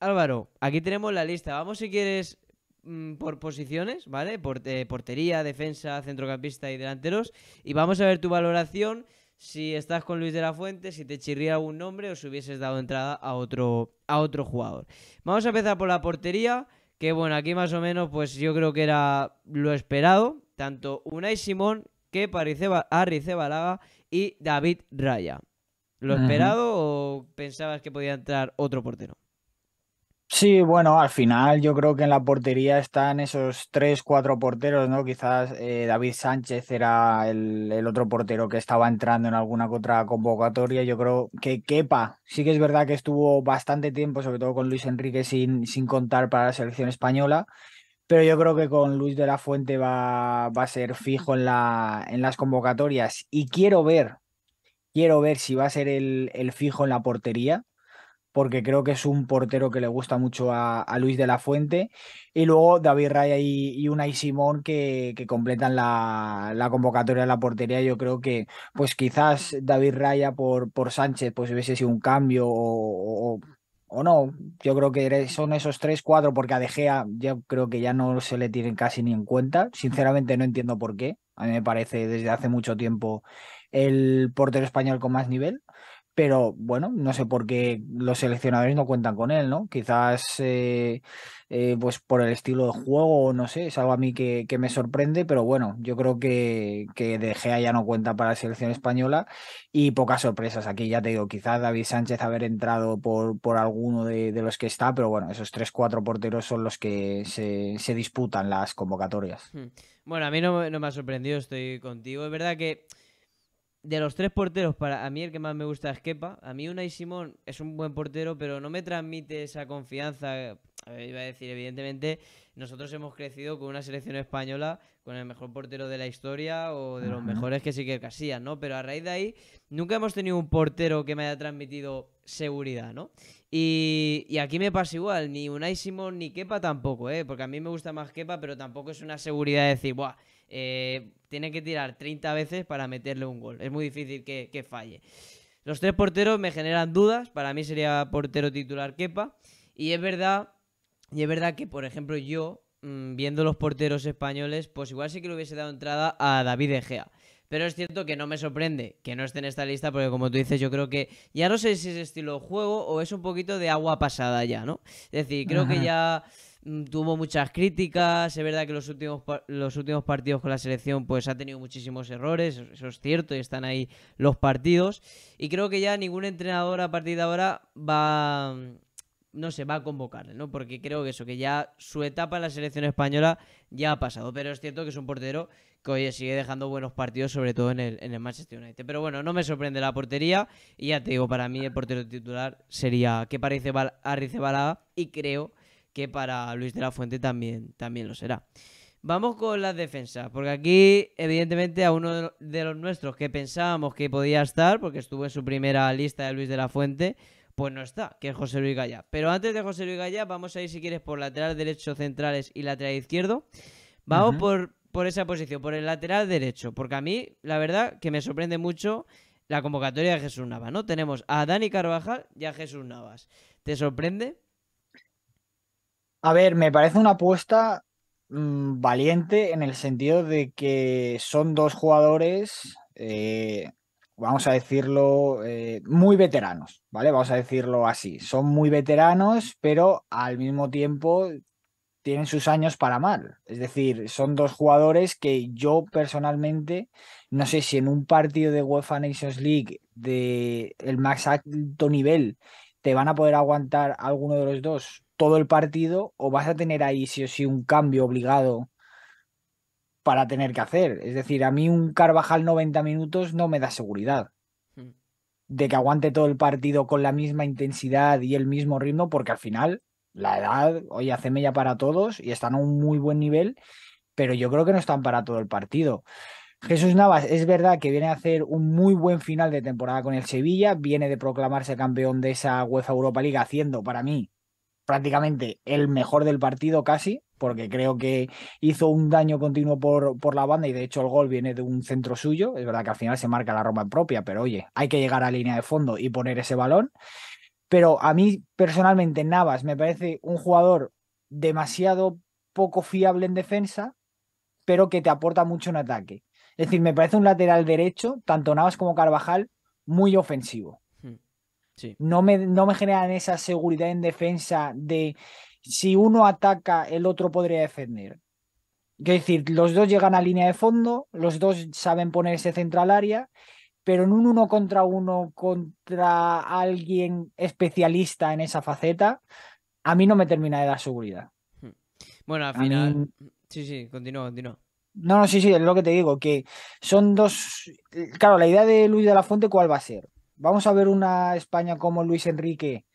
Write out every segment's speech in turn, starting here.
Álvaro, aquí tenemos la lista. Vamos si quieres mm, por posiciones, ¿vale? Eh, portería, defensa, centrocampista y delanteros. Y vamos a ver tu valoración. Si estás con Luis de la Fuente, si te chirría algún nombre o si hubieses dado entrada a otro, a otro jugador. Vamos a empezar por la portería, que bueno, aquí más o menos pues yo creo que era lo esperado. Tanto Unai Simón que Balaga y David Raya. ¿Lo esperado o pensabas que podía entrar otro portero? Sí, bueno, al final yo creo que en la portería están esos tres, cuatro porteros, ¿no? Quizás eh, David Sánchez era el, otro portero que estaba entrando en alguna otra convocatoria. Yo creo que quepa, sí que es verdad que estuvo bastante tiempo, sobre todo con Luis Enrique, sin, sin contar para la selección española. Pero yo creo que con Luis de la Fuente va, va a ser fijo en, la, en las convocatorias. Y quiero ver, quiero ver si va a ser el, el fijo en la portería porque creo que es un portero que le gusta mucho a, Luis de la Fuente. Y luego David Raya y, y Unai Simón que, completan la, convocatoria de la portería. Yo creo que, pues quizás David Raya por, por Sánchez, pues hubiese sido un cambio o, o, no. Yo creo que son esos tres, cuatro, porque a De Gea yo creo que ya no se le tienen casi ni en cuenta. Sinceramente no entiendo por qué. A mí me parece desde hace mucho tiempo el portero español con más nivel, pero bueno, no sé por qué los seleccionadores no cuentan con él, ¿no? Quizás eh, eh, pues por el estilo de juego, no sé, es algo a mí que, que me sorprende, pero bueno, yo creo que, que De Gea ya no cuenta para la selección española y pocas sorpresas aquí, ya te digo, quizás David Sánchez haber entrado por, por alguno de, los que está, pero bueno, esos 3-4 porteros son los que se, disputan las convocatorias. Hmm. Bueno, a mí no me ha sorprendido, estoy contigo, es verdad que de los tres porteros, para a mí el que más me gusta es Kepa. A mí Unai Simón es un buen portero, pero no me transmite esa confianza. iba a decir, evidentemente, nosotros hemos crecido con una selección española, con el mejor portero de la historia o de los mejores que sí que Casillas, ¿no? Pero a raíz de ahí, nunca hemos tenido un portero que me haya transmitido seguridad, ¿no? Y, y aquí me pasa igual, ni Unai Simón ni Kepa tampoco, ¿eh? Porque a mí me gusta más Kepa, pero tampoco es una seguridad de decir, ¡buah! Eh, tiene que tirar 30 veces para meterle un gol. Es muy difícil que, falle. Los tres porteros me generan dudas. Para mí sería portero titular Kepa. Y es verdad, y es verdad que, por ejemplo, yo, mm, viendo los porteros españoles, pues igual sí que le hubiese dado entrada a David Egea. Pero es cierto que no me sorprende que no esté en esta lista, porque como tú dices, yo creo que ya no sé si es estilo juego o es un poquito de agua pasada ya, ¿no? Es decir, creo que ya Mm, tuvo muchas críticas, es verdad que los últimos, los últimos partidos con la selección pues ha tenido muchísimos errores, eso es cierto, y están ahí los partidos, y creo que ya ningún entrenador a partir de ahora va, mm, no se va a convocar, ¿no? Porque creo que eso, que ya su etapa en la selección española ya ha pasado, pero es cierto que es un portero que sigue dejando buenos partidos, sobre todo en el, Manchester United. Pero bueno, no me sorprende la portería, y ya te digo, para mí el portero titular sería que parece y creo que para Luis de la Fuente también, también lo será. Vamos con las defensas, porque aquí, evidentemente, a uno de los nuestros que pensábamos que podía estar, porque estuvo en su primera lista de Luis de la Fuente, pues no está, que es José Luis Galla Pero antes de José Luis Galla vamos a ir, si quieres, por lateral derecho, centrales y lateral izquierdo. Vamos por, por esa posición, por el lateral derecho, porque a mí, la verdad, que me sorprende mucho la convocatoria de Jesús Navas, ¿no? Tenemos a Dani Carvajal y a Jesús Navas. ¿Te sorprende? A ver, me parece una apuesta mm, valiente en el sentido de que son dos jugadores, eh, vamos a decirlo, eh, muy veteranos, ¿vale? Vamos a decirlo así. Son muy veteranos, pero al mismo tiempo tienen sus años para mal. Es decir, son dos jugadores que yo personalmente, no sé si en un partido de UEFA Nations League de el más alto nivel te van a poder aguantar alguno de los dos todo el partido o vas a tener ahí sí o sí un cambio obligado para tener que hacer. Es decir, a mí un Carvajal 90 minutos no me da seguridad hmm. de que aguante todo el partido con la misma intensidad y el mismo ritmo, porque al final la edad hoy hace mella para todos y están a un muy buen nivel, pero yo creo que no están para todo el partido. Jesús Navas es verdad que viene a hacer un muy buen final de temporada con el Sevilla, viene de proclamarse campeón de esa UEFA Europa League haciendo para mí prácticamente el mejor del partido casi, porque creo que hizo un daño continuo por, por, la banda y de hecho el gol viene de un centro suyo. Es verdad que al final se marca la Roma propia, pero oye, hay que llegar a línea de fondo y poner ese balón. Pero a mí personalmente Navas me parece un jugador demasiado poco fiable en defensa, pero que te aporta mucho en ataque. Es decir, me parece un lateral derecho, tanto Navas como Carvajal, muy ofensivo. No, me, no me generan esa seguridad en defensa de si uno ataca, el otro podría defender. Es decir, los dos llegan a línea de fondo, los dos saben ponerse central área, pero en un uno contra uno contra alguien especialista en esa faceta, a mí no me termina de dar seguridad. Hmm. Bueno, al final. Hmm, sí, sí, continúa, continúa. No, no, sí, sí, es lo que te digo, que son dos. Claro, la idea de Luis de la Fuente, ¿cuál va a ser? Vamos a ver una España como Luis Enrique,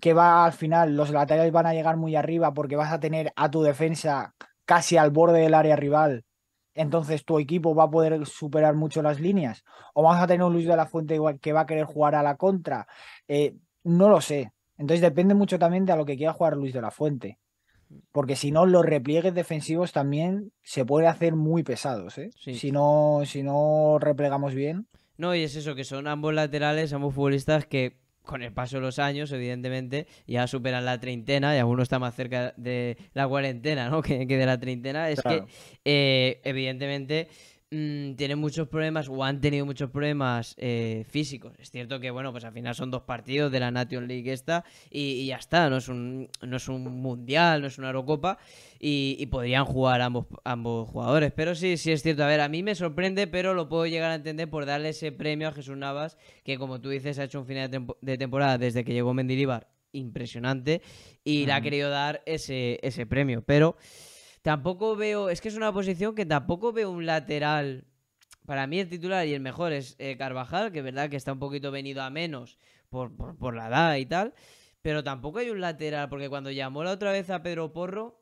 que va al final, los laterales van a llegar muy arriba porque vas a tener a tu defensa casi al borde del área rival. Entonces tu equipo va a poder superar mucho las líneas. O vamos a tener un Luis de la Fuente que va a querer jugar a la contra. Eh, no lo sé. Entonces depende mucho también de a lo que quiera jugar Luis de la Fuente. Porque si no, los repliegues defensivos también se pueden hacer muy pesados. ¿eh? Si, no, si no replegamos bien. No, y es eso, que son ambos laterales, ambos futbolistas que con el paso de los años, evidentemente, ya superan la treintena y alguno está más cerca de la cuarentena, ¿no? Que, de la treintena. Es que, eh, evidentemente, Mm, tiene tienen muchos problemas o han tenido muchos problemas eh, físicos. Es cierto que, bueno, pues al final son dos partidos de la Nation League esta y, ya está, no es, un, no es un mundial, no es una Eurocopa y, podrían jugar ambos, ambos jugadores. Pero sí, sí es cierto. A ver, a mí me sorprende, pero lo puedo llegar a entender por darle ese premio a Jesús Navas, que como tú dices, ha hecho un final de, temporada desde que llegó Mendilibar impresionante y le ha querido dar ese, ese premio. Pero... Tampoco veo, es que es una posición que tampoco veo un lateral. Para mí el titular y el mejor es eh, Carvajal, que es verdad que está un poquito venido a menos por, la edad y tal. Pero tampoco hay un lateral, porque cuando llamó la otra vez a Pedro Porro,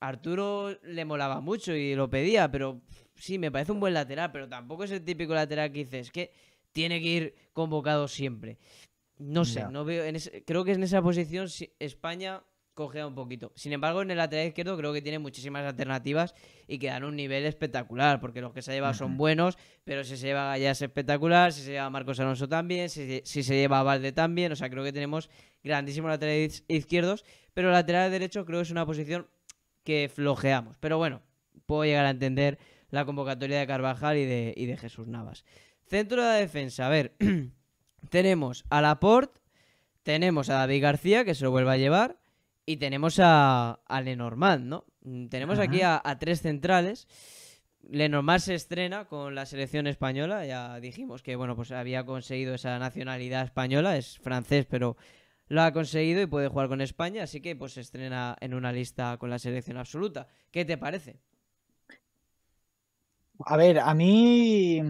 Arturo le molaba mucho y lo pedía, pero sí, me parece un buen lateral, pero tampoco es el típico lateral que dices, que tiene que ir convocado siempre. No sé, no veo, en creo que en esa posición España cogea un poquito. Sin embargo, en el lateral izquierdo creo que tiene muchísimas alternativas y que dan un nivel espectacular, porque los que se ha lleva son buenos, pero si se lleva Gallas es espectacular, si se lleva Marcos Alonso también, si, se lleva Valde también, o sea, creo que tenemos grandísimos laterales izquierdos, pero el lateral derecho creo que es una posición que flojeamos. Pero bueno, puedo llegar a entender la convocatoria de Carvajal y de, Jesús Navas. Centro de la defensa, a ver, tenemos a Laporte, tenemos a David García, que se lo vuelva a llevar, y tenemos a, Lenormand, ¿no? Mm, tenemos aquí a, tres centrales. Lenormand se estrena con la selección española. Ya dijimos que, bueno, pues había conseguido esa nacionalidad española. Es francés, pero lo ha conseguido y puede jugar con España. Así que, pues, se estrena en una lista con la selección absoluta. ¿Qué te parece? A ver, a mí...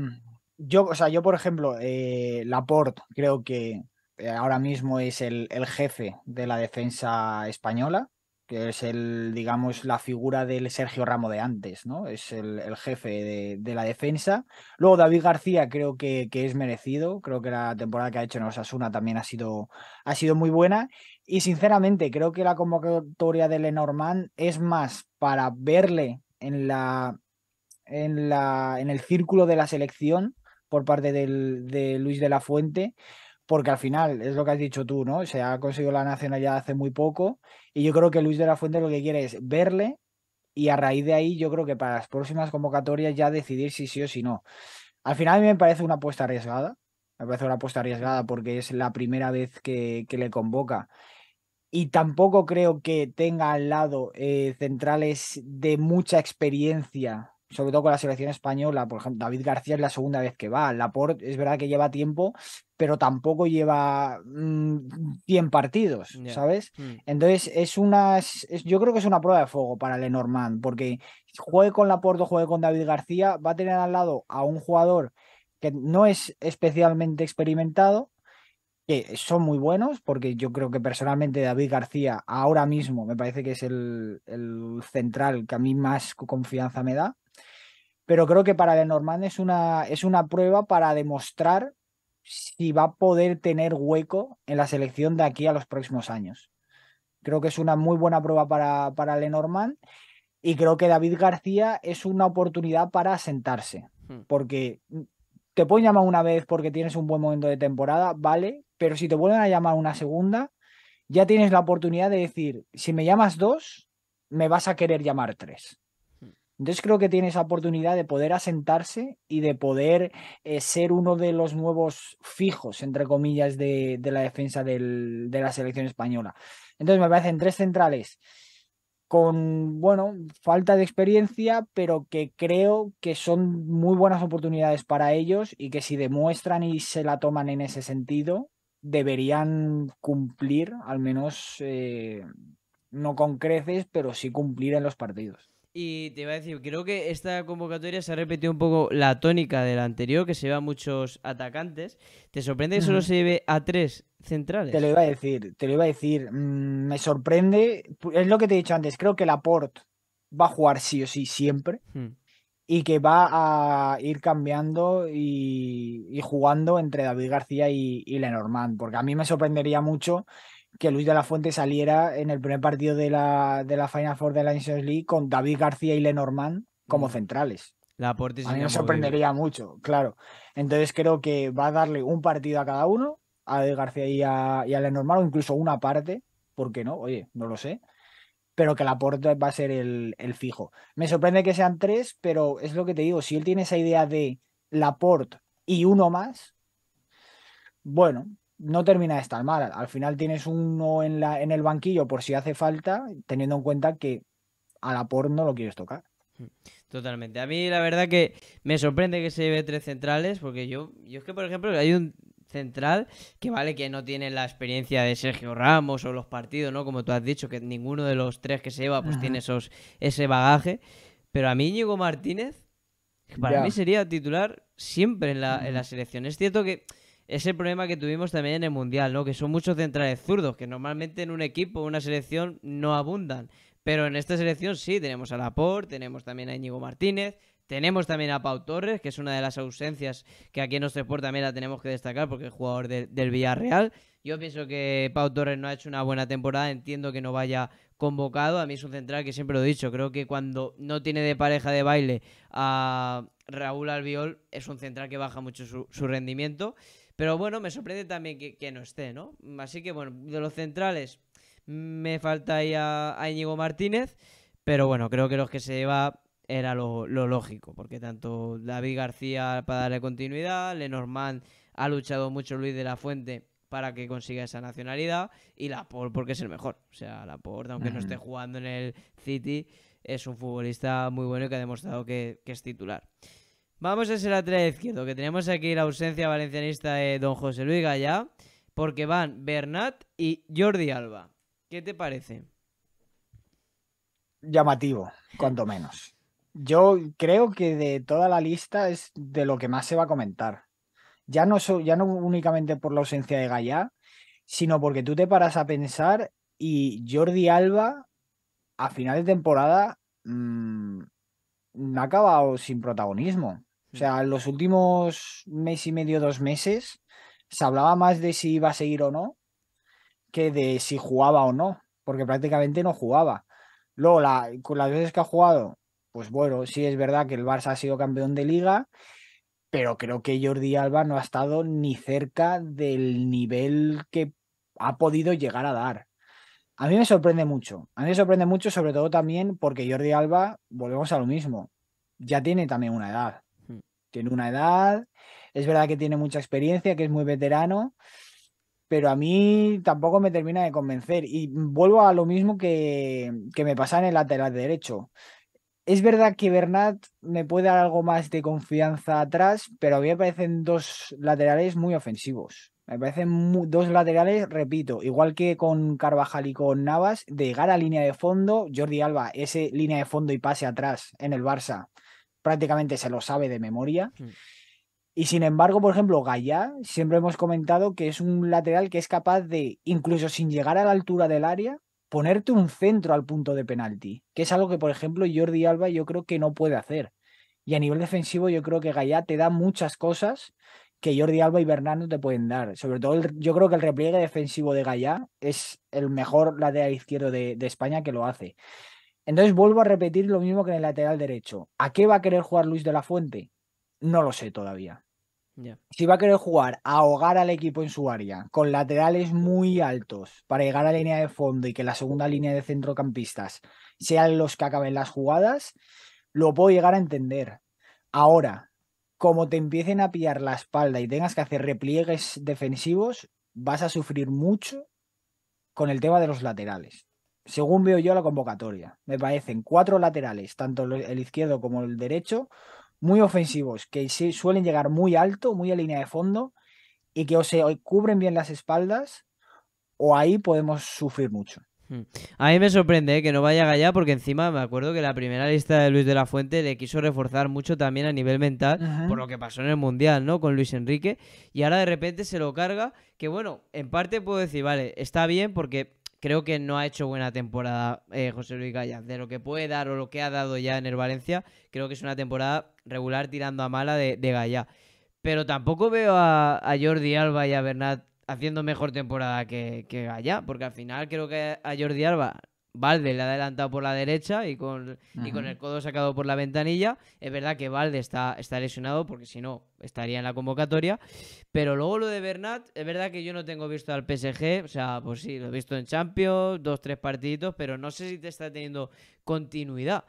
Yo, o sea, yo, por ejemplo, eh, Laporte, creo que eh, ahora mismo es el, jefe de la defensa española, que es el, digamos, la figura del Sergio Ramo de antes, ¿no? Es el, jefe de, la defensa. Luego David García creo que, que, es merecido, creo que la temporada que ha hecho en Osasuna también ha sido, ha sido muy buena. Y sinceramente creo que la convocatoria de Lenormand es más para verle en la... En, la, en el círculo de la selección por parte del, de Luis de la Fuente, porque al final es lo que has dicho tú, ¿no? Se ha conseguido la nacionalidad hace muy poco y yo creo que Luis de la Fuente lo que quiere es verle y a raíz de ahí yo creo que para las próximas convocatorias ya decidir si sí o si no. Al final a mí me parece una apuesta arriesgada, me parece una apuesta arriesgada porque es la primera vez que, le convoca y tampoco creo que tenga al lado eh, centrales de mucha experiencia sobre todo con la selección española. Por ejemplo, David García es la segunda vez que va. Laporte es verdad que lleva tiempo, pero tampoco lleva 100 mm, partidos, ¿sabes? Mm. Entonces, es una, yo creo que es una prueba de fuego para Lenormand, porque juegue con Laporte o juegue con David García, va a tener al lado a un jugador que no es especialmente experimentado, que son muy buenos, porque yo creo que personalmente David García ahora mismo me parece que es el central que a mí más confianza me da pero creo que para Lenormand es una, es una prueba para demostrar si va a poder tener hueco en la selección de aquí a los próximos años. Creo que es una muy buena prueba para, para Lenormand y creo que David García es una oportunidad para sentarse, hmm. porque te pueden llamar una vez porque tienes un buen momento de temporada, vale, pero si te vuelven a llamar una segunda, ya tienes la oportunidad de decir, si me llamas dos, me vas a querer llamar tres. Entonces creo que tiene esa oportunidad de poder asentarse y de poder eh, ser uno de los nuevos fijos, entre comillas, de, la defensa de la selección española. Entonces me parecen tres centrales con, bueno, falta de experiencia, pero que creo que son muy buenas oportunidades para ellos y que si demuestran y se la toman en ese sentido, deberían cumplir, al menos eh, no con creces, pero sí cumplir en los partidos. Y te iba a decir, creo que esta convocatoria se ha repetido un poco la tónica de la anterior, que se lleva a muchos atacantes. ¿Te sorprende que solo se lleve a tres centrales? Te lo iba a decir, te lo iba a decir. Mm, me sorprende, es lo que te he dicho antes, creo que Laporte va a jugar sí o sí siempre. Hmm. y que va a ir cambiando y, jugando entre David García y, Lenormand, porque a mí me sorprendería mucho que Luis de la Fuente saliera en el primer partido de la, de la Final Four de la Nations League con David García y Lenormand como mm. centrales. La a mí me sorprendería mucho, claro. Entonces creo que va a darle un partido a cada uno, a David García y a, Lenormand, o incluso una parte, porque no? Oye, no lo sé. Pero que la Laporte va a ser el, el, fijo. Me sorprende que sean tres, pero es lo que te digo. Si él tiene esa idea de Laporte y uno más, bueno, no termina de estar mal. Al final tienes uno en, la, en el banquillo por si hace falta, teniendo en cuenta que a la por no lo quieres tocar. Mm, totalmente. A mí la verdad que me sorprende que se lleve tres centrales, porque yo, yo es que, por ejemplo, hay un central que vale que no tiene la experiencia de Sergio Ramos o los partidos, ¿no? Como tú has dicho, que ninguno de los tres que se lleva pues tiene esos, ese bagaje. Pero a mí Íñigo Martínez, para mí sería titular siempre en la, en la selección. Es cierto que es el problema que tuvimos también en el Mundial, ¿no? Que son muchos centrales zurdos, que normalmente en un equipo, una selección, no abundan. Pero en esta selección sí, tenemos a Laporte, tenemos también a Íñigo Martínez, tenemos también a Pau Torres, que es una de las ausencias que aquí en nuestro Sport también la tenemos que destacar porque es jugador del Villarreal. Yo pienso que Pau Torres no ha hecho una buena temporada, entiendo que no vaya convocado. A mí es un central que siempre lo he dicho, creo que cuando no tiene de pareja de baile a Raúl Albiol, es un central que baja mucho su, su rendimiento. Pero bueno, me sorprende también que, no esté, ¿no? Así que bueno, de los centrales me falta ahí a, Íñigo Martínez, pero bueno, creo que los que se lleva era lo, lógico, porque tanto David García para darle continuidad, Lenormand ha luchado mucho Luis de la Fuente para que consiga esa nacionalidad y Laporte porque es el mejor. O sea, Laporte, aunque no esté jugando en el City, es un futbolista muy bueno y que ha demostrado que es titular. Vamos a ser lateral izquierdo, que tenemos aquí la ausencia valencianista de don José Luis Gallá, porque van Bernat y Jordi Alba. ¿Qué te parece? Llamativo, cuanto menos. Yo creo que de toda la lista es de lo que más se va a comentar. Ya no, ya no únicamente por la ausencia de Gallá, sino porque tú te paras a pensar y Jordi Alba a final de temporada mm, no ha acabado sin protagonismo. O sea, en los últimos mes y medio, dos meses, se hablaba más de si iba a seguir o no que de si jugaba o no, porque prácticamente no jugaba. Luego, con las veces que ha jugado, pues bueno, sí es verdad que el Barça ha sido campeón de liga, pero creo que Jordi Alba no ha estado ni cerca del nivel que ha podido llegar a dar. A mí me sorprende mucho, a mí me sorprende mucho sobre todo también porque Jordi Alba, volvemos a lo mismo, ya tiene también una edad tiene una edad, es verdad que tiene mucha experiencia, que es muy veterano, pero a mí tampoco me termina de convencer. Y vuelvo a lo mismo que, que me pasa en el lateral derecho. Es verdad que Bernat me puede dar algo más de confianza atrás, pero a mí me parecen dos laterales muy ofensivos. Me parecen dos laterales, repito, igual que con Carvajal y con Navas, de llegar a línea de fondo, Jordi Alba, ese línea de fondo y pase atrás en el Barça, prácticamente se lo sabe de memoria. Hmm. Y sin embargo, por ejemplo, Gaya siempre hemos comentado que es un lateral que es capaz de, incluso sin llegar a la altura del área, ponerte un centro al punto de penalti, que es algo que, por ejemplo, Jordi Alba yo creo que no puede hacer. Y a nivel defensivo yo creo que Gaya te da muchas cosas que Jordi Alba y Bernardo te pueden dar. Sobre todo yo creo que el repliegue defensivo de Gallá es el mejor lateral izquierdo de España que lo hace. Entonces vuelvo a repetir lo mismo que en el lateral derecho. ¿A qué va a querer jugar Luis de la Fuente? No lo sé todavía. Si va a querer jugar, a ahogar al equipo en su área, con laterales muy altos, para llegar a la línea de fondo y que la segunda línea de centrocampistas sean los que acaben las jugadas, lo puedo llegar a entender. Ahora, como te empiecen a pillar la espalda y tengas que hacer repliegues defensivos, vas a sufrir mucho con el tema de los laterales según veo yo la convocatoria, me parecen cuatro laterales, tanto el izquierdo como el derecho, muy ofensivos, que suelen llegar muy alto, muy a línea de fondo, y que o se cubren bien las espaldas, o ahí podemos sufrir mucho. Hmm. A mí me sorprende eh, que no vaya allá porque encima me acuerdo que la primera lista de Luis de la Fuente le quiso reforzar mucho también a nivel mental por lo que pasó en el Mundial, ¿no? Con Luis Enrique y ahora de repente se lo carga, que bueno, en parte puedo decir, vale, está bien porque creo que no ha hecho buena temporada eh, José Luis Gallán. De lo que puede dar o lo que ha dado ya en el Valencia, creo que es una temporada regular tirando a mala de, de Pero tampoco veo a, Jordi Alba y a Bernat haciendo mejor temporada que, que porque al final creo que a Jordi Alba Valde le ha adelantado por la derecha y con, con, el codo sacado por la ventanilla. Es verdad que Valde está, está lesionado porque si no estaría en la convocatoria. Pero luego lo de Bernat, es verdad que yo no tengo visto al PSG. O sea, pues sí, lo he visto en Champions, dos, tres partiditos, pero no sé si te está teniendo continuidad.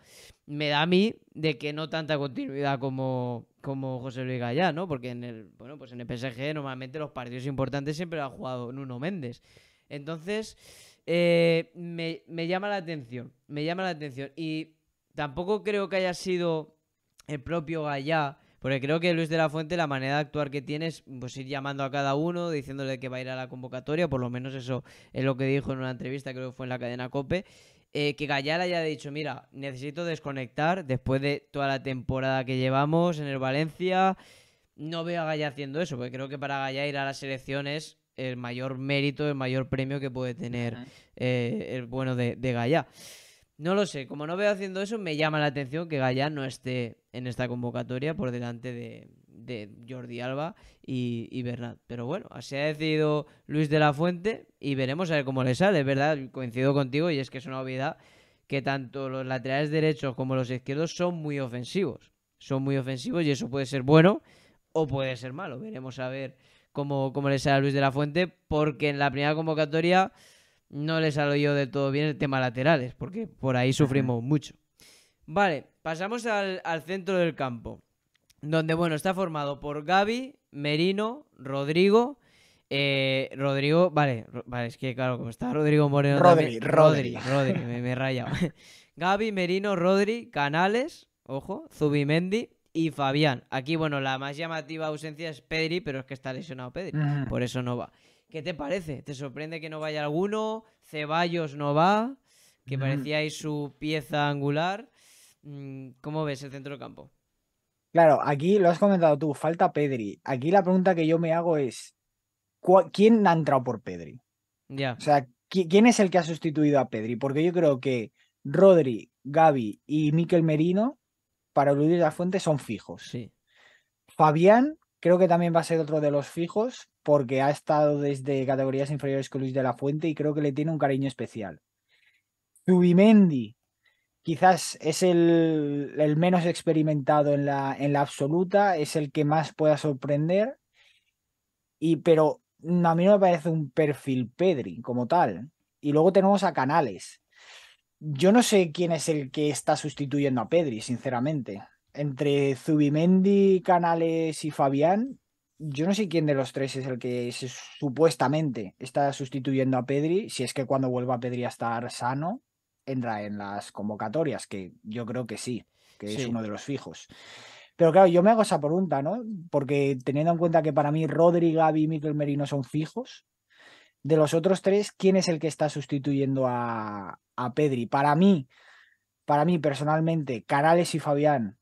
Me da a mí de que no tanta continuidad como, como José Luis Gallá, ¿no? Porque en el, bueno, pues en el PSG normalmente los partidos importantes siempre lo ha jugado Nuno Méndez. Entonces eh, me, llama la atención, me llama la atención. Y tampoco creo que haya sido el propio Gallá, porque creo que Luis de la Fuente la manera de actuar que tiene es pues, ir llamando a cada uno, diciéndole que va a ir a la convocatoria, por lo menos eso es lo que dijo en una entrevista, creo que fue en la cadena COPE. Eh, que Gallar haya dicho, mira, necesito desconectar después de toda la temporada que llevamos en el Valencia. No veo a Gallar haciendo eso, porque creo que para Gallar ir a las elecciones el mayor mérito, el mayor premio que puede tener eh, el bueno de, de No lo sé, como no veo haciendo eso, me llama la atención que Gaya no esté en esta convocatoria por delante de, Jordi Alba y, y, Bernat. Pero bueno, así ha decidido Luis de la Fuente y veremos a ver cómo le sale, ¿verdad? Coincido contigo y es que es una obviedad que tanto los laterales derechos como los izquierdos son muy ofensivos. Son muy ofensivos y eso puede ser bueno o puede ser malo. Veremos a ver como, como le sea Luis de la Fuente, porque en la primera convocatoria no le salió de todo bien el tema laterales, porque por ahí sufrimos mucho. Vale, pasamos al, centro del campo, donde bueno, está formado por Gaby, Merino, Rodrigo. Eh, Rodrigo, vale, es que claro, como está Rodrigo Moreno. Rodri, Rodri, me, me he rayado. Gaby, Merino, Rodri, Canales, ojo, Zubimendi, y Fabián. Aquí, bueno, la más llamativa ausencia es Pedri, pero es que está lesionado Pedri, por eso no va. ¿Qué te parece? ¿Te sorprende que no vaya alguno? Ceballos no va, que parecía ahí su pieza angular. Mm, ¿Cómo ves el centro del campo? Claro, aquí lo has comentado tú, falta Pedri. Aquí la pregunta que yo me hago es, ¿quién ha entrado por Pedri? Ya. O sea, ¿quién es el que ha sustituido a Pedri? Porque yo creo que Rodri, Gaby y Miquel Merino para Luis de la Fuente son fijos. Sí. Fabián creo que también va a ser otro de los fijos porque ha estado desde categorías inferiores con Luis de la Fuente y creo que le tiene un cariño especial. Zubimendi quizás es el, menos experimentado en la, en la, absoluta, es el que más pueda sorprender, y, pero a mí no me parece un perfil Pedri como tal. Y luego tenemos a Canales, yo no sé quién es el que está sustituyendo a Pedri, sinceramente. Entre Zubimendi, Canales y Fabián, yo no sé quién de los tres es el que supuestamente está sustituyendo a Pedri, si es que cuando vuelva Pedri a estar sano, entra en las convocatorias, que yo creo que sí, que es uno de los fijos. Pero claro, yo me hago esa pregunta, ¿no? Porque teniendo en cuenta que para mí Rodri, Gaby y Miquel Merino son fijos, de los otros tres, ¿quién es el que está sustituyendo a, Pedri? Para mí, para mí personalmente, Canales y Fabián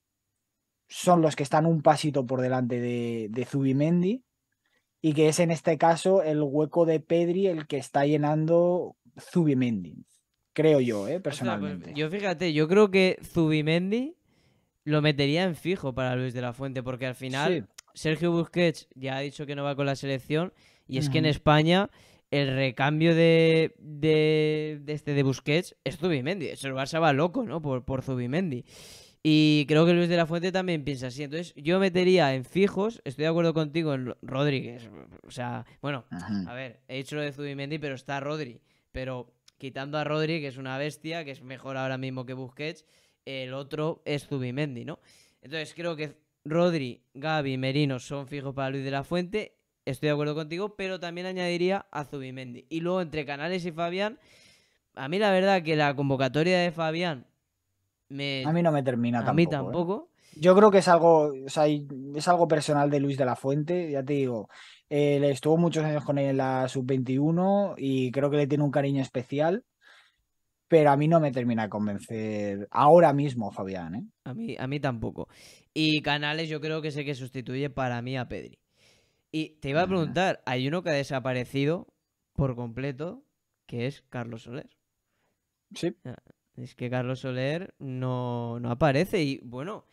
son los que están un pasito por delante de, de Zubimendi y que es en este caso el hueco de Pedri el que está llenando Zubimendi. Creo yo, ¿eh? Pues, personalmente. yo fíjate, yo creo que Zubimendi lo metería en fijo para Luis de la Fuente, porque al final Sergio Busquets ya ha dicho que no va con la selección y es que en España el recambio de, de, este de Busquets es Zubimendi. El Barça va loco, ¿no? Por, por Zubimendi. Y creo que Luis de la Fuente también piensa así. Entonces, yo metería en fijos, estoy de acuerdo contigo, en Rodríguez. O sea, bueno, a ver, he dicho lo de Zubimendi, pero está Rodri. Pero quitando a Rodri, que es una bestia, que es mejor ahora mismo que Busquets, el otro es Zubimendi, ¿no? Entonces, creo que Rodri, Gaby y Merino son fijos para Luis de la Fuente Estoy de acuerdo contigo, pero también añadiría a Zubimendi. Y luego entre Canales y Fabián, a mí la verdad que la convocatoria de Fabián me... A mí no me termina tampoco. A mí ¿eh? tampoco. Yo creo que es algo, o sea, es algo personal de Luis de la Fuente, ya te digo. Eh, le estuvo muchos años con él en la sub-21 y creo que le tiene un cariño especial pero a mí no me termina de convencer ahora mismo Fabián. ¿eh? A, mí, a mí tampoco. Y Canales yo creo que sé que sustituye para mí a Pedri. Y te iba a preguntar, hay uno que ha desaparecido por completo, que es Carlos Soler. Sí. Es que Carlos Soler no, aparece y bueno,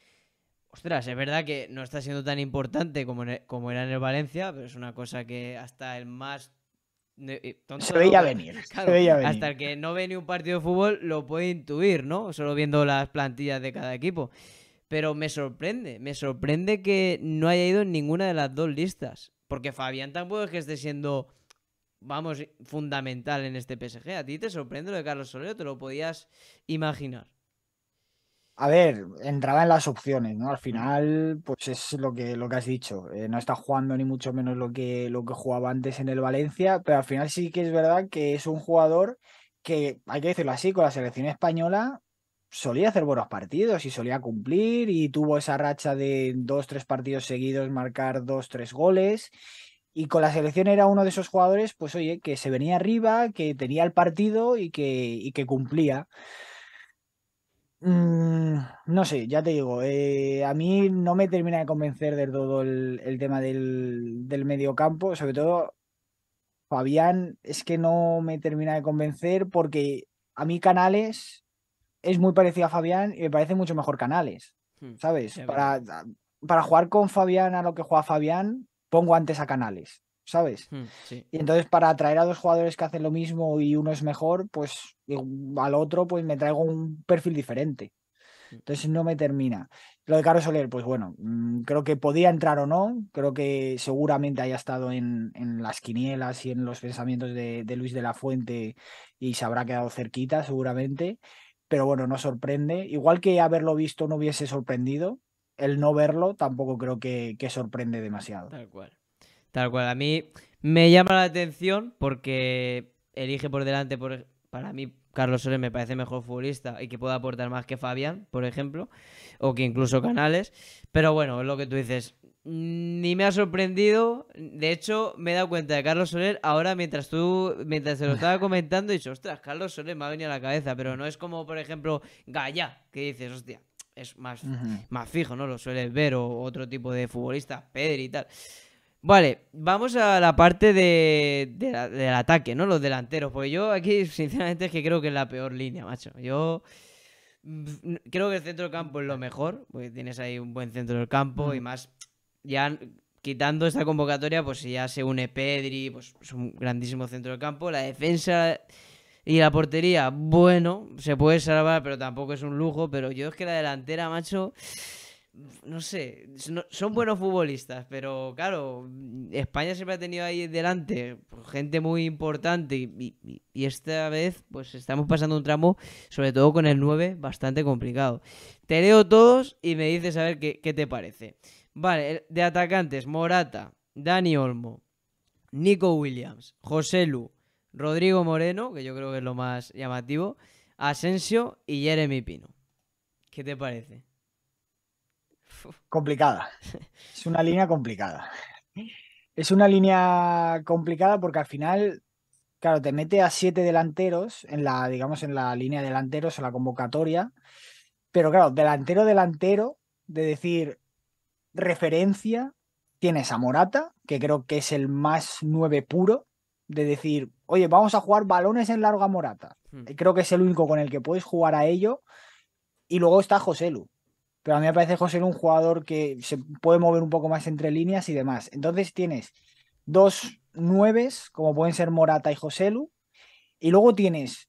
ostras, es verdad que no está siendo tan importante como, e, como era en el Valencia, pero es una cosa que hasta el más... Eh, se veía venir. se veía Hasta el que no ve ni un partido de fútbol lo puede intuir, ¿no? Solo viendo las plantillas de cada equipo. Pero me sorprende, me sorprende que no haya ido en ninguna de las dos listas. Porque Fabián tampoco es que esté siendo, vamos, fundamental en este PSG. ¿A ti te sorprende lo de Carlos Soler? ¿Te lo podías imaginar? A ver, entraba en las opciones, ¿no? Al final, pues es lo que, lo que has dicho. Eh, no está jugando ni mucho menos lo que, lo que jugaba antes en el Valencia, pero al final sí que es verdad que es un jugador que, hay que decirlo así, con la selección española solía hacer buenos partidos y solía cumplir y tuvo esa racha de dos, tres partidos seguidos, marcar dos, tres goles. Y con la selección era uno de esos jugadores, pues oye, que se venía arriba, que tenía el partido y que, y que cumplía. Mm, no sé, ya te digo, eh, a mí no me termina de convencer del todo el, tema del, del mediocampo, sobre todo Fabián es que no me termina de convencer porque a mí Canales es muy parecido a Fabián y me parece mucho mejor Canales, hmm. ¿sabes? para, para jugar con Fabián a lo que juega Fabián, pongo antes a Canales, ¿sabes? Hmm, y entonces para atraer a dos jugadores que hacen lo mismo y uno es mejor, pues al otro pues me traigo un perfil diferente. Hmm. Entonces no me termina. Lo de Carlos Soler, pues bueno, mm, creo que podía entrar o no. Creo que seguramente haya estado en, en las quinielas y en los pensamientos de, de, Luis de la Fuente y se habrá quedado cerquita, seguramente pero bueno, no sorprende. Igual que haberlo visto no hubiese sorprendido, el no verlo tampoco creo que, sorprende demasiado. Tal cual. Tal cual. A mí me llama la atención porque elige por delante, por, para mí, Carlos Soler me parece mejor futbolista y que pueda aportar más que Fabián, por ejemplo, o que incluso Canales. Pero bueno, es lo que tú dices ni me ha sorprendido. De hecho, me he dado cuenta de Carlos Soler ahora mientras tú, mientras se lo estaba comentando, he dicho, ostras, Carlos Soler me ha venido a la cabeza, pero no es como, por ejemplo, Gaya, que dices, hostia, es más, más fijo, ¿no? Lo sueles ver, o otro tipo de futbolista, Pedri y tal. Vale, vamos a la parte del ataque, ¿no? Los delanteros, porque yo aquí, sinceramente, es que creo que es la peor línea, macho. Yo. Mm, creo que el centro del campo es lo mejor, porque tienes ahí un buen centro del campo y más ya quitando esta convocatoria, pues ya se une Pedri, pues es un grandísimo centro de campo. La defensa y la portería, bueno, se puede salvar, pero tampoco es un lujo. Pero yo es que la delantera, macho, no sé, son buenos futbolistas, pero claro, España siempre ha tenido ahí delante gente muy importante y, esta vez pues estamos pasando un tramo, sobre todo con el 9, bastante complicado. Te leo todos y me dices a ver qué, qué te parece. Vale, de atacantes, Morata, Dani Olmo, Nico Williams, José Lu, Rodrigo Moreno, que yo creo que es lo más llamativo, Asensio y Jeremy Pino. ¿Qué te parece? Complicada. es una línea complicada. Es una línea complicada porque al final, claro, te mete a siete delanteros en la, digamos, en la línea de delanteros, en la convocatoria. Pero claro, delantero, delantero, de decir, referencia tienes a Morata, que creo que es el más 9 puro, de decir, oye, vamos a jugar balones en largo a Morata. Hmm. Creo que es el único con el que puedes jugar a ello. Y luego está Joselu. Pero a mí me parece Joselu un jugador que se puede mover un poco más entre líneas y demás. Entonces tienes dos nueves, como pueden ser Morata y Joselu. Y luego tienes,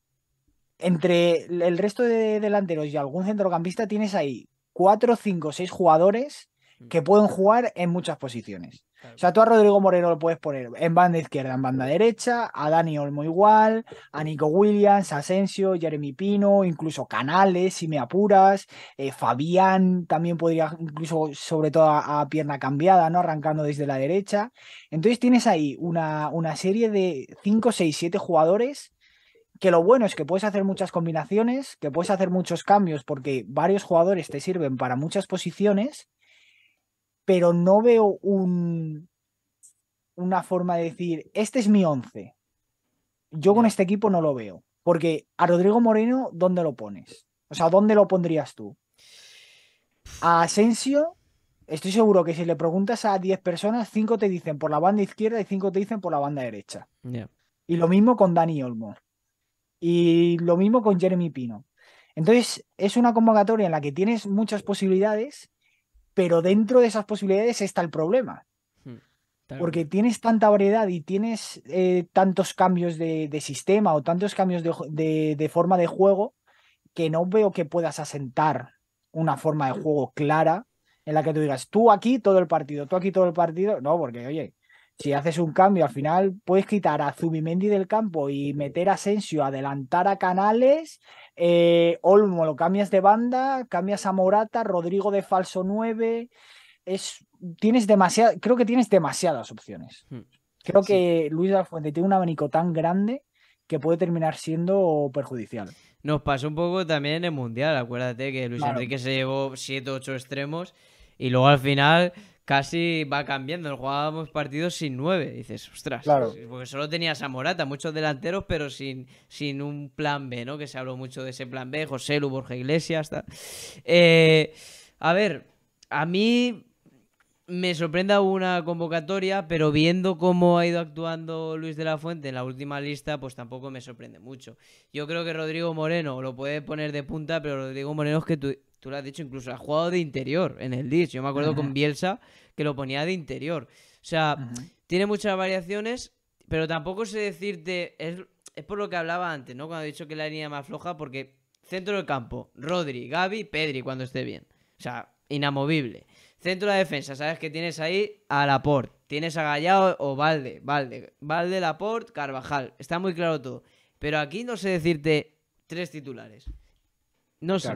entre el resto de delanteros y algún centrocampista, tienes ahí cuatro, cinco, seis jugadores que pueden jugar en muchas posiciones. O sea, tú a Rodrigo Moreno lo puedes poner en banda izquierda, en banda derecha, a Dani Olmo igual, a Nico Williams, Asensio, Jeremy Pino, incluso Canales, si me apuras, eh, Fabián también podría, incluso sobre todo a, pierna cambiada, ¿no? Arrancando desde la derecha. Entonces tienes ahí una, una serie de 5, 6, 7 jugadores que lo bueno es que puedes hacer muchas combinaciones, que puedes hacer muchos cambios porque varios jugadores te sirven para muchas posiciones pero no veo un, una forma de decir, este es mi 11. Yo con este equipo no lo veo, porque a Rodrigo Moreno, ¿dónde lo pones? O sea, ¿dónde lo pondrías tú? A Asensio, estoy seguro que si le preguntas a 10 personas, 5 te dicen por la banda izquierda y 5 te dicen por la banda derecha. Y lo mismo con Dani Olmo. Y lo mismo con Jeremy Pino. Entonces, es una convocatoria en la que tienes muchas posibilidades, pero dentro de esas posibilidades está el problema. Hmm, porque tienes tanta variedad y tienes eh, tantos cambios de, sistema o tantos cambios de, forma de juego que no veo que puedas asentar una forma de juego clara en la que tú digas, tú aquí todo el partido, tú aquí todo el partido. No, porque oye, si haces un cambio al final puedes quitar a Zubimendi del campo y meter a Asensio, adelantar a Canales, eh, Olmo lo cambias de banda, cambias a Morata, Rodrigo de falso 9. Es, tienes creo que tienes demasiadas opciones. Hmm. Creo que Luis Alfuente tiene un abanico tan grande que puede terminar siendo perjudicial. Nos pasó un poco también en el Mundial, acuérdate que Luis Enrique se llevó 7, 8 extremos y luego al final casi va cambiando. Jugábamos partidos sin nueve. Dices, ostras, pues, porque solo tenías a Morata, muchos delanteros, pero sin, sin un plan B, ¿no? Que se habló mucho de ese plan B, José Lu, Borja Iglesias, está eh, a ver, a mí me sorprende una convocatoria, pero viendo cómo ha ido actuando Luis de la Fuente en la última lista, pues tampoco me sorprende mucho. Yo creo que Rodrigo Moreno lo puede poner de punta, pero Rodrigo Moreno es que tú... Tú lo has dicho, incluso ha jugado de interior en el disc. Yo me acuerdo con Bielsa que lo ponía de interior. O sea, tiene muchas variaciones, pero tampoco sé decirte. Es, por lo que hablaba antes, ¿no? Cuando he dicho que la línea más floja, porque centro del campo, Rodri, Gaby, Pedri cuando esté bien. O sea, inamovible. Centro de la defensa, sabes que tienes ahí a Laporte, tienes a Gallao o Valde, Valde, Valde, Laporte, Carvajal. Está muy claro todo. Pero aquí no sé decirte tres titulares. No sé.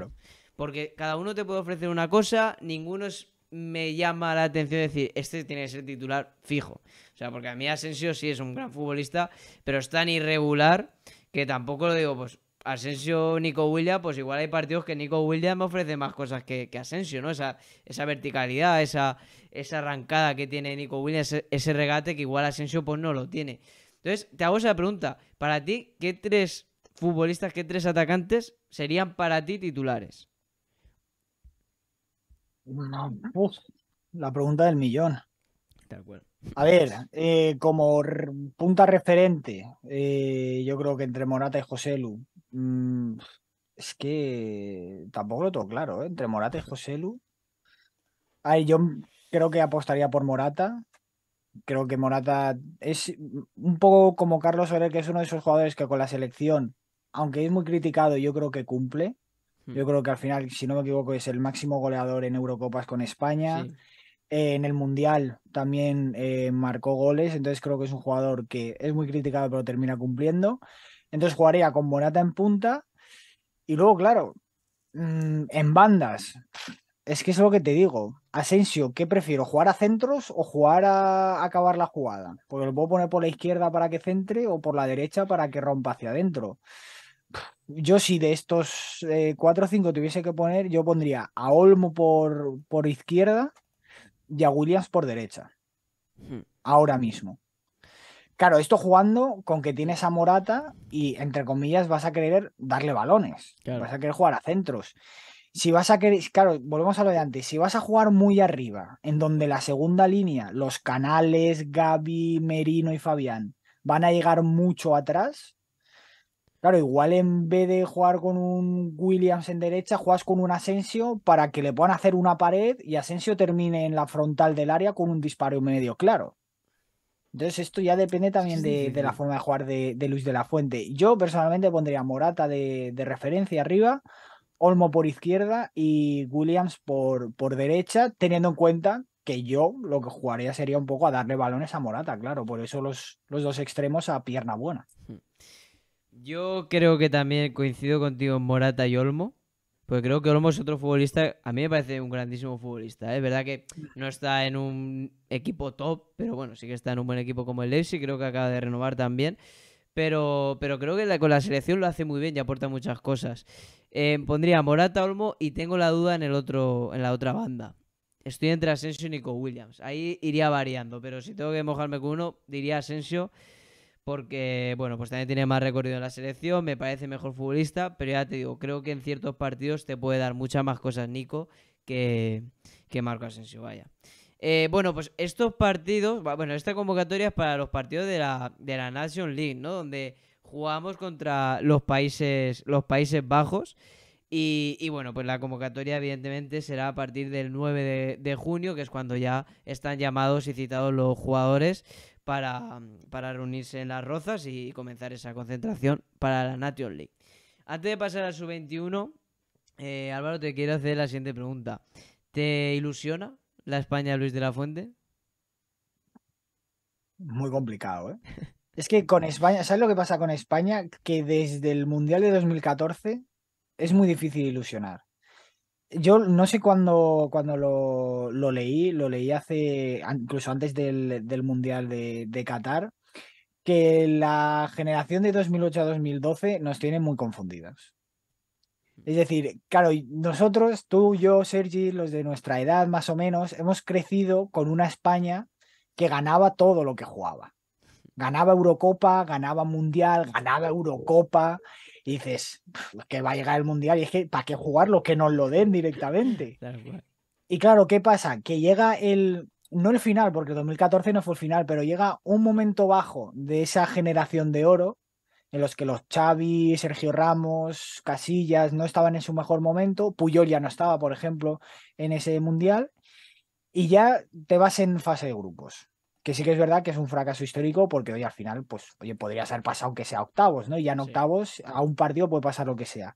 Porque cada uno te puede ofrecer una cosa, ninguno me llama la atención decir, este tiene que ser titular fijo. O sea, porque a mí Asensio sí es un gran futbolista, pero es tan irregular que tampoco lo digo, pues Asensio, Nico Williams, pues igual hay partidos que Nico Williams me ofrece más cosas que, que Asensio, ¿no? Esa, esa verticalidad, esa, esa arrancada que tiene Nico Williams, ese, regate que igual Asensio pues no lo tiene. Entonces, te hago esa pregunta. Para ti, ¿qué tres futbolistas, qué tres atacantes serían para ti titulares? la pregunta del millón. A ver, eh, como punta referente, eh, yo creo que entre Morata y José Lu, mm, es que tampoco lo tengo claro, ¿eh? entre Morata y José Lu. Ay, yo creo que apostaría por Morata. Creo que Morata es un poco como Carlos Soler, que es uno de esos jugadores que con la selección, aunque es muy criticado, yo creo que cumple. Yo hmm. creo que al final, si no me equivoco, es el máximo goleador en Eurocopas con España. Eh, en el Mundial también eh, marcó goles, entonces creo que es un jugador que es muy criticado pero termina cumpliendo. Entonces jugaría con Bonata en punta y luego, claro, mm, en bandas. Es que es lo que te digo. Asensio, ¿qué prefiero? ¿Jugar a centros o jugar a acabar la jugada? Pues lo puedo poner por la izquierda para que centre o por la derecha para que rompa hacia adentro yo si de estos 4 eh, cuatro o cinco tuviese que poner, yo pondría a Olmo por, por izquierda y a Williams por derecha. Hmm. Ahora mismo. Claro, esto jugando con que tienes a Morata y, entre comillas, vas a querer darle balones. Vas a querer jugar a centros. Si vas a querer, claro, volvemos a lo de antes. Si vas a jugar muy arriba, en donde la segunda línea, los canales, Gaby, Merino y Fabián, van a llegar mucho atrás, Claro, igual en vez de jugar con un Williams en derecha, juegas con un Asensio para que le puedan hacer una pared y Asensio termine en la frontal del área con un disparo medio claro. Entonces esto ya depende también de, la forma de jugar de, Luis de la Fuente. Yo personalmente pondría Morata de, referencia arriba, Olmo por izquierda y Williams por, por derecha, teniendo en cuenta que yo lo que jugaría sería un poco a darle balones a Morata, claro, por eso los, los dos extremos a pierna buena. Hmm. Yo creo que también coincido contigo en Morata y Olmo. Porque creo que Olmo es otro futbolista, a mí me parece un grandísimo futbolista. ¿eh? Es verdad que no está en un equipo top, pero bueno, sí que está en un buen equipo como el Leipzig, creo que acaba de renovar también. Pero, pero creo que con la selección lo hace muy bien y aporta muchas cosas. Eh, pondría Morata, Olmo y tengo la duda en, el otro, en la otra banda. Estoy entre Asensio y Nico Williams. Ahí iría variando, pero si tengo que mojarme con uno, diría Asensio porque, bueno, pues también tiene más recorrido en la selección, me parece mejor futbolista, pero ya te digo, creo que en ciertos partidos te puede dar muchas más cosas Nico que, que Marco Asensio, vaya. Eh, bueno, pues estos partidos, bueno, esta convocatoria es para los partidos de la, de la Nation League, ¿no? Donde jugamos contra los Países, los países Bajos. Y, bueno, pues la convocatoria evidentemente será a partir del 9 de, de, junio, que es cuando ya están llamados y citados los jugadores Mm, para, reunirse en Las Rozas y comenzar esa concentración para la Nation League. Antes de pasar a su 21 eh, Álvaro, te quiero hacer la siguiente pregunta. ¿Te ilusiona la España de Luis de la Fuente? Muy complicado, ¿eh? es que con España, ¿sabes lo que pasa con España? Que desde el Mundial de 2014 es muy difícil ilusionar yo no sé cuándo cuando lo, leí, lo leí hace, incluso antes del, Mundial de, Qatar, que la generación de 2008 a 2012 nos tiene muy confundidos. Es decir, claro, nosotros, tú, yo, Sergi, los de nuestra edad más o menos, hemos crecido con una España que ganaba todo lo que jugaba. Ganaba Eurocopa, ganaba Mundial, ganaba Eurocopa, y dices, que va a llegar el mundial y es que, ¿para qué jugarlo? Que nos lo den directamente. y claro, ¿qué pasa? Que llega el, no el final, porque 2014 no fue el final, pero llega un momento bajo de esa generación de oro en los que los Xavi, Sergio Ramos, Casillas no estaban en su mejor momento, Puyol ya no estaba, por ejemplo, en ese mundial, y ya te vas en fase de grupos que sí que es verdad que es un fracaso histórico porque hoy al final, pues, oye, podría haber pasado aunque sea octavos, ¿no? Y ya en octavos a un partido puede pasar lo que sea.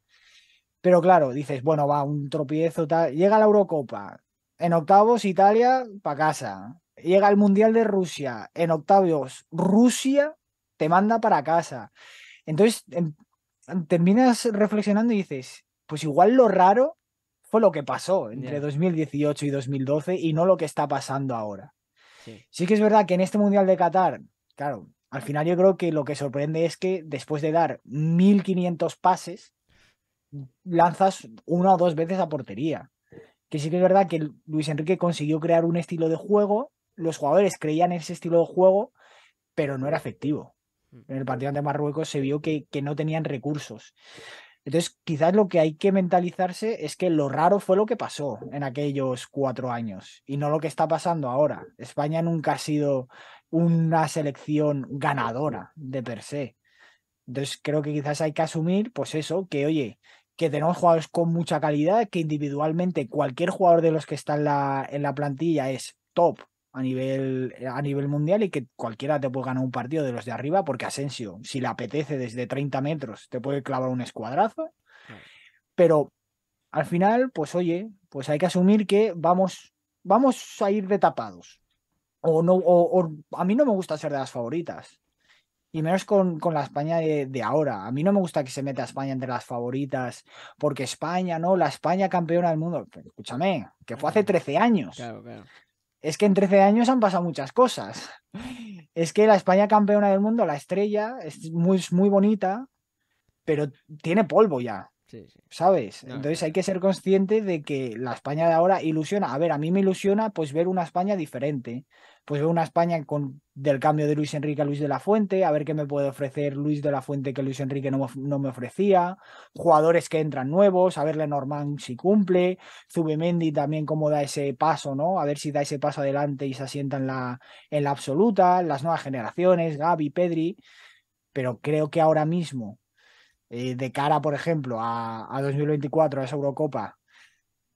Pero claro, dices, bueno, va, un tropiezo, tal. Llega la Eurocopa, en octavos Italia, para casa. Llega el Mundial de Rusia, en octavos Rusia te manda para casa. Entonces, em, terminas reflexionando y dices, pues igual lo raro fue lo que pasó entre 2018 y 2012 y no lo que está pasando ahora. Sí. que es verdad que en este Mundial de Qatar, claro, al final yo creo que lo que sorprende es que después de dar 1.500 pases, lanzas una o dos veces a portería. Que sí que es verdad que Luis Enrique consiguió crear un estilo de juego, los jugadores creían en ese estilo de juego, pero no era efectivo. Mm. En el partido ante Marruecos se vio que, que no tenían recursos. Entonces, quizás lo que hay que mentalizarse es que lo raro fue lo que pasó en aquellos cuatro años y no lo que está pasando ahora. España nunca ha sido una selección ganadora de per se. Entonces, creo que quizás hay que asumir, pues eso, que oye, que tenemos jugadores con mucha calidad, que individualmente cualquier jugador de los que está en la, en la plantilla es top a nivel, eh, a nivel mundial y que cualquiera te puede ganar un partido de los de arriba porque Asensio, si le apetece desde 30 metros, te puede clavar un escuadrazo. Pero al final, pues oye, pues hay que asumir que vamos, vamos a ir de tapados. O no, o, a mí no me gusta ser de las favoritas. Y menos con, con la España de, ahora. A mí no me gusta que se meta España entre las favoritas, porque España, ¿no? La España campeona del mundo. escúchame, que fue hace 13 años. Claro, claro es que en 13 años han pasado muchas cosas. Es que la España campeona del mundo, la estrella, es muy, muy bonita, pero tiene polvo ya. ¿Sabes? Entonces hay que ser consciente de que la España de ahora ilusiona. A ver, a mí me ilusiona pues ver una España diferente, pues veo una España con, del cambio de Luis Enrique a Luis de la Fuente, a ver qué me puede ofrecer Luis de la Fuente que Luis Enrique no, me ofrecía, jugadores que entran nuevos, a ver Norman si cumple, Zubemendi también cómo da ese paso, ¿no? A ver si da ese paso adelante y se asienta en la, absoluta, las nuevas generaciones, Gaby, Pedri, pero creo que ahora mismo, eh, de cara, por ejemplo, a, a 2024, a esa Eurocopa,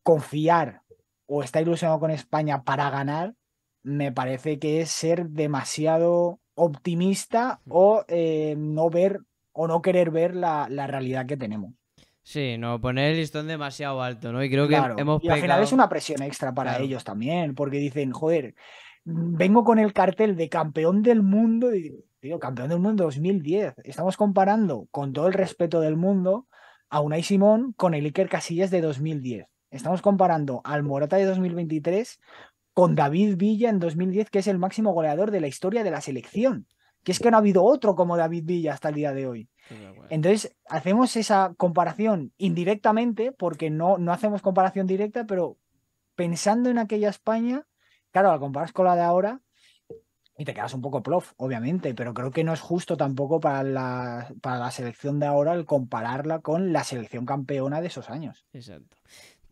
confiar o está ilusionado con España para ganar, me parece que es ser demasiado optimista mm. o eh, no ver o no querer ver la, realidad que tenemos. Sí, no, poner el listón demasiado alto, ¿no? Y creo que hemos al final es una presión extra para ellos también, porque dicen, joder, vengo con el cartel de campeón del mundo y digo, campeón del mundo 2010. Estamos comparando con todo el respeto del mundo a Unai Simón con el Iker Casillas de 2010. Estamos comparando al Morata de 2023 con David Villa en 2010, que es el máximo goleador de la historia de la selección. Que es que no ha habido otro como David Villa hasta el día de hoy. Pues Entonces, hacemos esa comparación indirectamente, porque no, no hacemos comparación directa, pero pensando en aquella España, claro, la comparas con la de ahora, y te quedas un poco prof, obviamente, pero creo que no es justo tampoco para la, para la selección de ahora el compararla con la selección campeona de esos años. Exacto.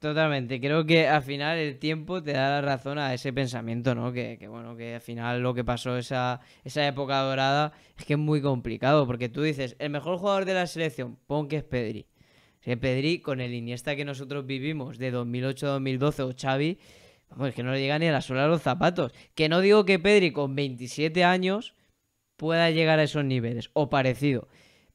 Totalmente, creo que al final el tiempo te da la razón a ese pensamiento, ¿no? Que, bueno, que al final lo que pasó esa, esa época dorada es que es muy complicado, porque tú dices, el mejor jugador de la selección, pon que es Pedri. Pedri, con el Iniesta que nosotros vivimos de 2008-2012 o Xavi, pues que no le llega ni a la suela los zapatos. Que no digo que Pedri con 27 años pueda llegar a esos niveles, o parecido,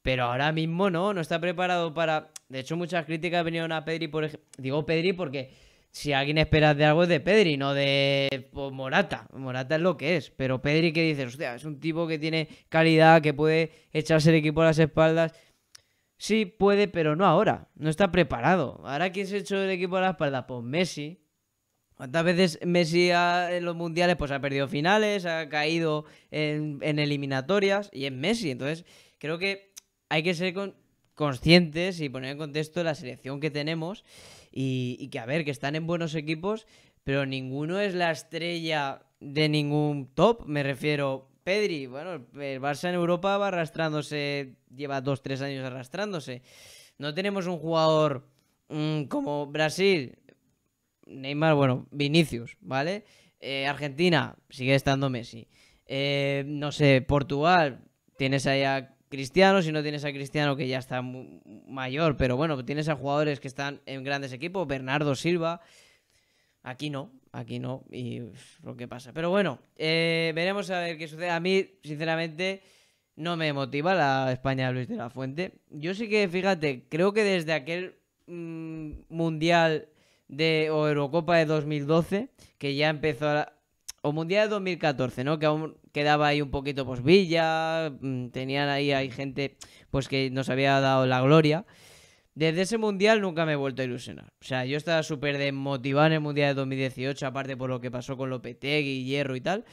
pero ahora mismo no, no está preparado para... De hecho, muchas críticas vinieron a Pedri, por Digo Pedri porque si alguien espera de algo es de Pedri, no de pues, Morata. Morata es lo que es, pero Pedri que dices, hostia, es un tipo que tiene calidad, que puede echarse el equipo a las espaldas. Sí, puede, pero no ahora. No está preparado. Ahora, ¿quién se echó el equipo a las espaldas? Pues Messi. ¿Cuántas veces Messi en los mundiales pues ha perdido finales, ha caído en eliminatorias? Y es Messi. Entonces, creo que hay que ser conscientes y poner en contexto la selección que tenemos y, que, a ver, que están en buenos equipos, pero ninguno es la estrella de ningún top, me refiero. Pedri, bueno, el Barça en Europa va arrastrándose, lleva dos, tres años arrastrándose. No tenemos un jugador mm, como Brasil, Neymar, bueno, Vinicius, ¿vale? Eh, Argentina, sigue estando Messi. Eh, no sé, Portugal, tienes ahí a Cristiano, si no tienes a Cristiano que ya está mayor, pero bueno, tienes a jugadores que están en grandes equipos, Bernardo Silva, aquí no, aquí no, y lo que pasa. Pero bueno, eh, veremos a ver qué sucede. A mí, sinceramente, no me motiva la España de Luis de la Fuente. Yo sí que, fíjate, creo que desde aquel mm, Mundial de, o Eurocopa de 2012, que ya empezó a, o Mundial de 2014, ¿no? Que aún quedaba ahí un poquito pues Villa, mm, tenían ahí, hay gente pues que nos había dado la gloria. Desde ese mundial nunca me he vuelto a ilusionar. O sea, yo estaba súper desmotivado en el mundial de 2018, aparte por lo que pasó con Lopetegui, Hierro y tal.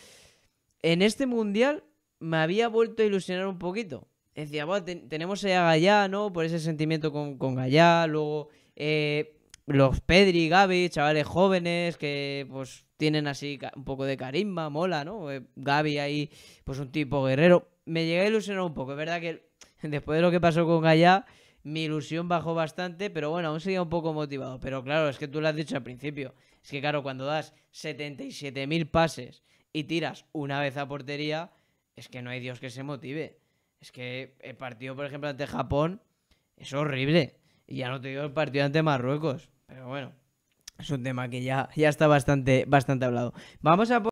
En este mundial me había vuelto a ilusionar un poquito. Decía, bueno, tenemos a Gallá, ¿no? Por ese sentimiento con, con Gallá, luego eh, los Pedri, Gavi, chavales jóvenes que pues tienen así un poco de carisma, mola, ¿no? Eh, Gaby ahí, pues un tipo guerrero. Me llegué a ilusionar un poco, es verdad que después de lo que pasó con Gaya, mi ilusión bajó bastante, pero bueno, aún seguía un poco motivado. Pero claro, es que tú lo has dicho al principio, es que claro, cuando das 77.000 pases y tiras una vez a portería, es que no hay Dios que se motive. Es que el partido, por ejemplo, ante Japón es horrible. Y ya no te digo el partido ante Marruecos, pero bueno. Es un tema que ya, ya está bastante, bastante hablado. Vamos a